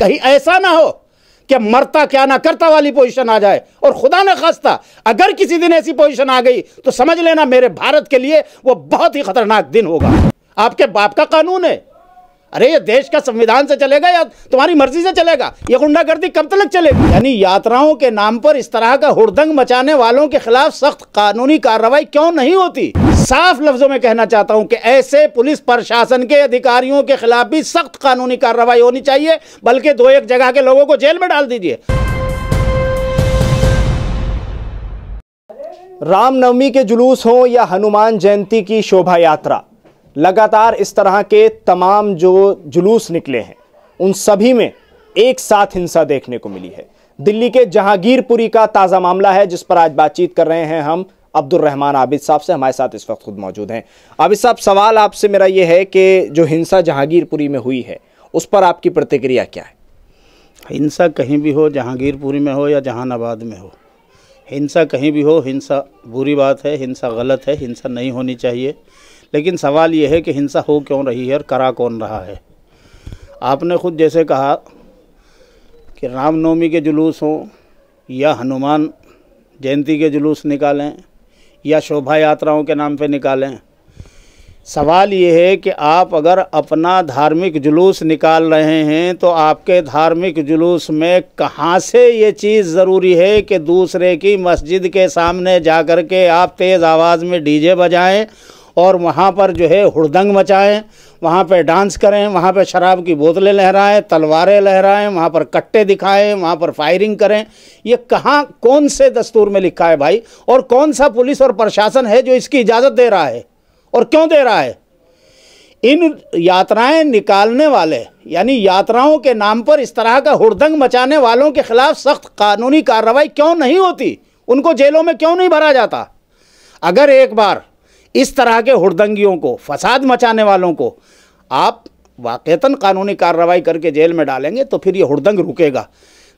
कहीं ऐसा ना हो कि मरता क्या ना करता वाली पोजीशन आ जाए और खुदा न खास्ता अगर किसी दिन ऐसी पोजीशन आ गई तो समझ लेना मेरे भारत के लिए वो बहुत ही खतरनाक दिन होगा आपके बाप का कानून है अरे ये देश का संविधान से चलेगा या तुम्हारी मर्जी से चलेगा ये गुंडागर्दी कब तक चलेगी यानी यात्राओं के नाम पर इस तरह का हुड़दंग मचाने वालों के खिलाफ सख्त कानूनी कार्रवाई क्यों नहीं होती साफ लफ्जों में कहना चाहता हूं कि ऐसे पुलिस प्रशासन के अधिकारियों के खिलाफ भी सख्त कानूनी कार्रवाई होनी चाहिए बल्कि दो एक जगह के लोगों को जेल में डाल दीजिए रामनवमी के जुलूस हों या हनुमान जयंती की शोभा यात्रा लगातार इस तरह के तमाम जो जुलूस निकले हैं उन सभी में एक साथ हिंसा देखने को मिली है दिल्ली के जहांगीरपुरी का ताज़ा मामला है जिस पर आज बातचीत कर रहे हैं हम अब्दुलरहमान आबिद साहब से हमारे साथ इस वक्त खुद मौजूद हैं आबिद साहब सवाल आपसे मेरा ये है कि जो हिंसा जहांगीरपुरी में हुई है उस पर आपकी प्रतिक्रिया क्या है हिंसा कहीं भी हो जहांगीरपुरी में हो या जहानाबाद में हो हिंसा कहीं भी हो हिंसा बुरी बात है हिंसा गलत है हिंसा नहीं होनी चाहिए लेकिन सवाल यह है कि हिंसा हो क्यों रही है और करा कौन रहा है आपने खुद जैसे कहा कि रामनवमी के जुलूस हों या हनुमान जयंती के जुलूस निकालें या शोभा यात्राओं के नाम पे निकालें सवाल ये है कि आप अगर अपना धार्मिक जुलूस निकाल रहे हैं तो आपके धार्मिक जुलूस में कहाँ से ये चीज़ ज़रूरी है कि दूसरे की मस्जिद के सामने जा कर के आप तेज़ आवाज़ में डीजे बजाएं और वहाँ पर जो है हुड़दंग मचाएं वहाँ पर डांस करें वहाँ पर शराब की बोतलें लहराएं तलवारें लहराएं वहाँ पर कट्टे दिखाएं वहाँ पर फायरिंग करें ये कहाँ कौन से दस्तूर में लिखा है भाई और कौन सा पुलिस और प्रशासन है जो इसकी इजाज़त दे रहा है और क्यों दे रहा है इन यात्राएं निकालने वाले यानी यात्राओं के नाम पर इस तरह का हुड़दंग मचाने वालों के खिलाफ सख्त कानूनी कार्रवाई क्यों नहीं होती उनको जेलों में क्यों नहीं भरा जाता अगर एक बार इस तरह के हुड़दंगियों को फसाद मचाने वालों को आप वाक़ता कानूनी कार्रवाई करके जेल में डालेंगे तो फिर ये हुड़दंग रुकेगा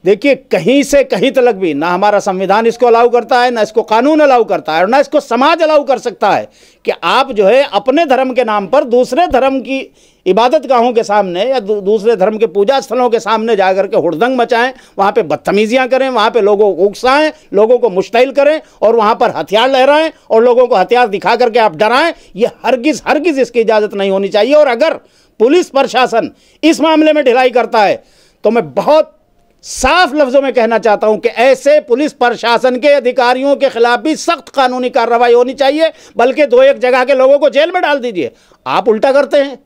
देखिए कहीं से कहीं तक भी ना हमारा संविधान इसको अलाउ करता है ना इसको कानून अलाउ करता है और ना इसको समाज अलाउ कर सकता है कि आप जो है अपने धर्म के नाम पर दूसरे धर्म की इबादत गाहों के सामने या दूसरे धर्म के पूजा स्थलों के सामने जा कर के हुड़दंग मचाएं वहाँ पे बदतमीज़ियाँ करें वहाँ पे लोगों को उकसाएं लोगों को मुश्तिल करें और वहाँ पर हथियार लहराएं और लोगों को हथियार दिखा करके आप डराएं ये हरगिज़ हरगिज़ इसकी इजाज़त नहीं होनी चाहिए और अगर पुलिस प्रशासन इस मामले में ढिलाई करता है तो मैं बहुत साफ लफ्जों में कहना चाहता हूं कि ऐसे पुलिस प्रशासन के अधिकारियों के खिलाफ भी सख्त कानूनी कार्रवाई होनी चाहिए बल्कि दो एक जगह के लोगों को जेल में डाल दीजिए आप उल्टा करते हैं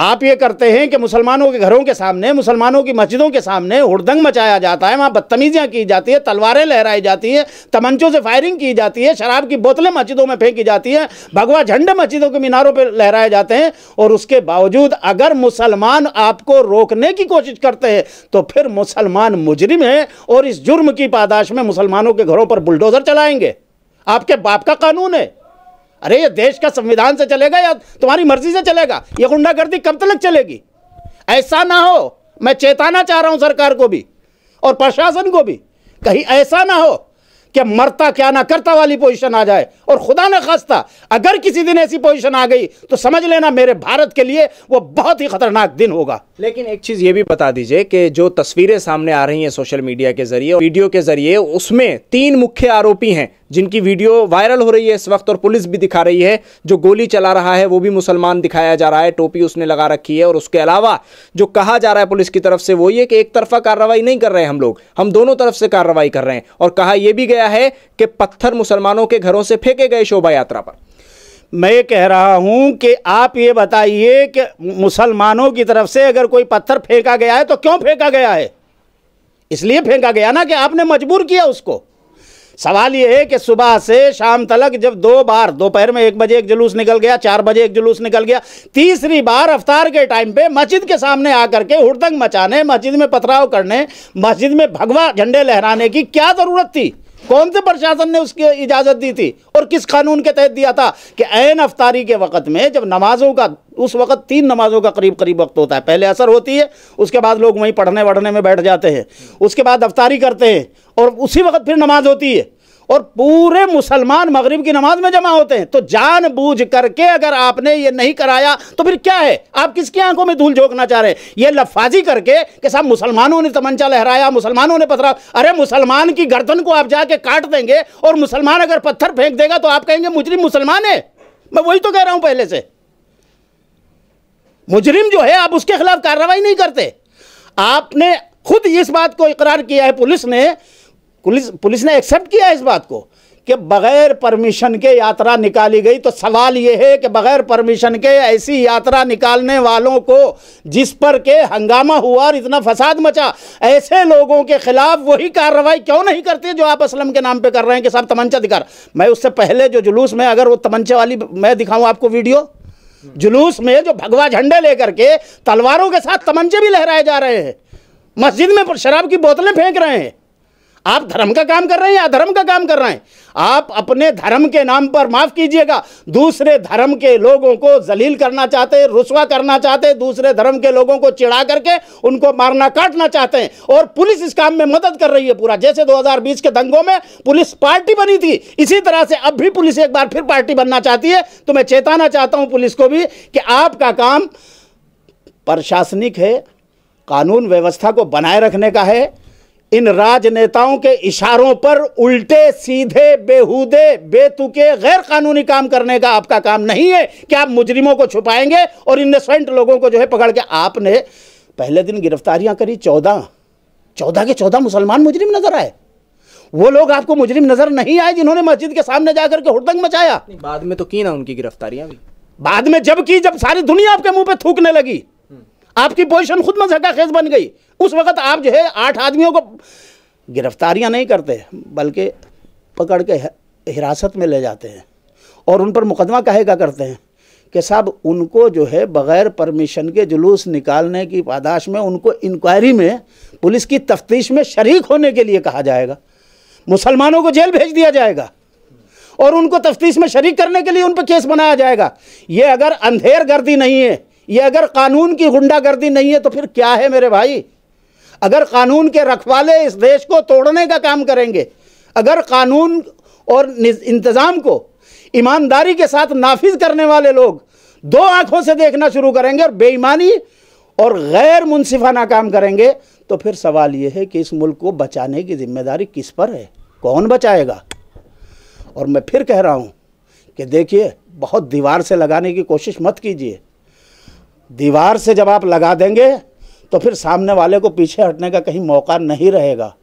आप ये करते हैं कि मुसलमानों के घरों के सामने मुसलमानों की मस्जिदों के सामने हुड़दंग मचाया जाता है वहाँ बदतमीज़ियाँ की जाती है तलवारें लहराई जाती हैं तमंचों से फायरिंग की जाती है शराब की बोतलें मस्जिदों में फेंकी जाती हैं भगवा झंडे मस्जिदों के मीनारों पर लहराए जाते हैं और उसके बावजूद अगर मुसलमान आपको रोकने की कोशिश करते हैं तो फिर मुसलमान मुजरिम है और इस जुर्म की पादाश में मुसलमानों के घरों पर बुलडोज़र चलाएंगे आपके बाप का कानून है अरे ये देश का संविधान से चलेगा या तुम्हारी मर्जी से चलेगा ये गुंडागर्दी कब तक चलेगी ऐसा ना हो मैं चेताना चाह रहा हूँ सरकार को भी और प्रशासन को भी कहीं ऐसा ना हो कि मरता क्या ना करता वाली पोजीशन आ जाए और खुदा ना खास्ता अगर किसी दिन ऐसी पोजीशन आ गई तो समझ लेना मेरे भारत के लिए वो बहुत ही खतरनाक दिन होगा लेकिन एक चीज़ ये भी बता दीजिए कि जो तस्वीरें सामने आ रही हैं सोशल मीडिया के जरिए वीडियो के जरिए उसमें तीन मुख्य आरोपी हैं जिनकी वीडियो वायरल हो रही है इस वक्त और पुलिस भी दिखा रही है जो गोली चला रहा है वो भी मुसलमान दिखाया जा रहा है टोपी उसने लगा रखी है और उसके अलावा जो कहा जा रहा है पुलिस की तरफ से वो ये कि एक तरफा कार्रवाई नहीं कर रहे हैं हम लोग हम दोनों तरफ से कार्रवाई कर रहे हैं और कहा यह भी गया है कि पत्थर मुसलमानों के घरों से फेंके गए शोभा यात्रा पर मैं कह रहा हूं कि आप ये बताइए कि मुसलमानों की तरफ से अगर कोई पत्थर फेंका गया है तो क्यों फेंका गया है इसलिए फेंका गया ना कि आपने मजबूर किया उसको सवाल यह है कि सुबह से शाम तलक जब दो बार दोपहर में एक बजे एक जुलूस निकल गया चार बजे एक जुलूस निकल गया तीसरी बार अफ्तार के टाइम पे मस्जिद के सामने आकर के हुड़दंग मचाने मस्जिद में पथराव करने मस्जिद में भगवा झंडे लहराने की क्या ज़रूरत थी कौन से प्रशासन ने उसकी इजाज़त दी थी और किस कानून के तहत दिया था कि एन अफ्तारी के वक़्त में जब नमाजों का उस वक़्त तीन नमाज़ों का करीब करीब वक्त होता है पहले असर होती है उसके बाद लोग वहीं पढ़ने वढ़ने में बैठ जाते हैं उसके बाद अफ्तारी करते हैं और उसी वक्त फिर नमाज होती है और पूरे मुसलमान मगरिब की नमाज में जमा होते हैं तो जान बूझ करके अगर आपने ये नहीं कराया तो फिर क्या है आप किसकी आंखों में धूल झोंकना चाह रहे हैं ये लफाजी करके कि साहब मुसलमानों ने तमंचा लहराया मुसलमानों ने पथरा अरे मुसलमान की गर्दन को आप जाके काट देंगे और मुसलमान अगर पत्थर फेंक देगा तो आप कहेंगे मुजरिम मुसलमान है मैं वही तो कह रहा हूँ पहले से मुजरिम जो है आप उसके खिलाफ कार्रवाई नहीं करते आपने खुद इस बात को इकरार किया है पुलिस ने पुलिस पुलिस ने एक्सेप्ट किया है इस बात को कि बगैर परमिशन के यात्रा निकाली गई तो सवाल यह है कि बगैर परमिशन के ऐसी यात्रा निकालने वालों को जिस पर के हंगामा हुआ और इतना फसाद मचा ऐसे लोगों के खिलाफ वही कार्रवाई क्यों नहीं करते जो आप असलम के नाम पे कर रहे हैं कि साहब तमंचा दिखा मैं उससे पहले जो जुलूस में अगर वो तमंचे वाली मैं दिखाऊँ आपको वीडियो जुलूस में जो भगवा झंडे लेकर के तलवारों के साथ तमंचे भी लहराए जा रहे हैं मस्जिद में शराब की बोतलें फेंक रहे हैं आप धर्म का काम कर रहे हैं या धर्म का काम कर रहे हैं आप अपने धर्म के नाम पर माफ़ कीजिएगा दूसरे धर्म के लोगों को जलील करना चाहते हैं रुसवा करना चाहते हैं दूसरे धर्म के लोगों को चिढ़ा करके उनको मारना काटना चाहते हैं और पुलिस इस काम में मदद कर रही है पूरा जैसे 2020 के दंगों में पुलिस पार्टी बनी थी इसी तरह से अब भी पुलिस एक बार फिर पार्टी बनना चाहती है तो मैं चेताना चाहता हूं पुलिस को भी कि आपका काम प्रशासनिक है कानून व्यवस्था को बनाए रखने का है इन राजनेताओं के इशारों पर उल्टे सीधे बेहूदे बेतुके गैर कानूनी काम करने का आपका काम नहीं है क्या आप मुजरिमों को छुपाएंगे और इनसेंट लोगों को जो है पकड़ के आपने पहले दिन गिरफ्तारियां करी चौदह चौदह के चौदह मुसलमान मुजरिम नजर आए वो लोग आपको मुजरिम नजर नहीं आए जिन्होंने मस्जिद के सामने जाकर के हुड़दंग मचाया बाद में तो की ना उनकी गिरफ्तारियां भी बाद में जब की जब सारी दुनिया आपके मुंह पे थूकने लगी हम्म। आपकी पोजीशन खुद मजहका खेज बन गई उस वक्त आप जो है आठ आदमियों को गिरफ्तारियां नहीं करते बल्कि पकड़ के हिरासत में ले जाते हैं और उन पर मुकदमा कहेगा करते हैं कि साहब उनको जो है बग़ैर परमिशन के जुलूस निकालने की पादाश में उनको इंक्वायरी में पुलिस की तफ्तीश में शरीक होने के लिए कहा जाएगा मुसलमानों को जेल भेज दिया जाएगा और उनको तफ्तीश में शरीक करने के लिए उन पर केस बनाया जाएगा ये अगर अंधेर गर्दी नहीं है ये अगर कानून की गुंडागर्दी नहीं है तो फिर क्या है मेरे भाई अगर कानून के रखवाले इस देश को तोड़ने का काम करेंगे अगर कानून और इंतज़ाम को ईमानदारी के साथ नाफिज करने वाले लोग दो आंखों से देखना शुरू करेंगे और बेईमानी और गैर मुनसिफाना काम करेंगे तो फिर सवाल ये है कि इस मुल्क को बचाने की जिम्मेदारी किस पर है कौन बचाएगा और मैं फिर कह रहा हूँ कि देखिए बहुत दीवार से लगाने की कोशिश मत कीजिए दीवार से जब आप लगा देंगे तो फिर सामने वाले को पीछे हटने का कहीं मौका नहीं रहेगा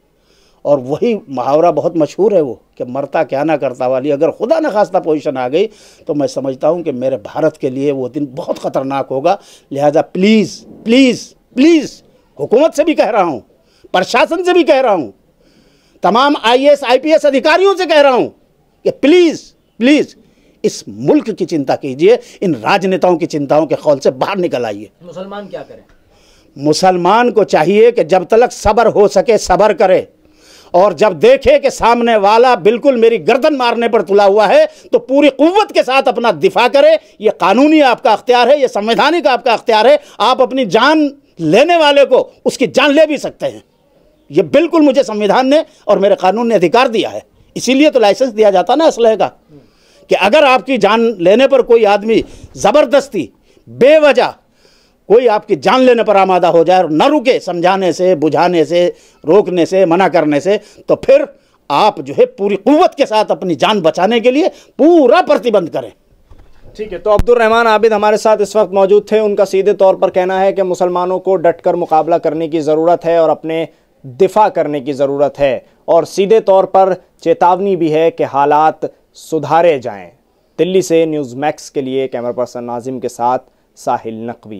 और वही मुहावरा बहुत मशहूर है वो कि मरता क्या ना करता वाली अगर खुदा न खास्ता पोजीशन आ गई तो मैं समझता हूँ कि मेरे भारत के लिए वो दिन बहुत ख़तरनाक होगा लिहाजा प्लीज़ प्लीज़ प्लीज़ हुकूमत से भी कह रहा हूँ प्रशासन से भी कह रहा हूँ तमाम पी एस अधिकारियों से कह रहा हूँ कि प्लीज़ प्लीज़ इस मुल्क की चिंता कीजिए इन राजनेताओं की चिंताओं के खौल से बाहर निकल आइए मुसलमान क्या करें मुसलमान को चाहिए कि जब तक सब्र हो सके सब्र करे और जब देखे कि सामने वाला बिल्कुल मेरी गर्दन मारने पर तुला हुआ है तो पूरी कुत के साथ अपना दिफा करे ये कानूनी आपका अख्तियार है ये संवैधानिक आपका अख्तियार है आप अपनी जान लेने वाले को उसकी जान ले भी सकते हैं ये बिल्कुल मुझे संविधान ने और मेरे कानून ने अधिकार दिया है इसीलिए तो लाइसेंस दिया जाता ना असलह का कि अगर आपकी जान लेने पर कोई आदमी ज़बरदस्ती बेवजह कोई आपकी जान लेने पर आमादा हो जाए और न रुके समझाने से बुझाने से रोकने से मना करने से तो फिर आप जो है पूरी कुवत के साथ अपनी जान बचाने के लिए पूरा प्रतिबंध करें ठीक है तो अब्दुल रहमान आबिद हमारे साथ इस वक्त मौजूद थे उनका सीधे तौर पर कहना है कि मुसलमानों को डटकर मुकाबला करने की ज़रूरत है और अपने दिफा करने की ज़रूरत है और सीधे तौर पर चेतावनी भी है कि हालात सुधारे जाएं दिल्ली से न्यूज़ मैक्स के लिए कैमरा पर्सन नाजिम के साथ साहिल नकवी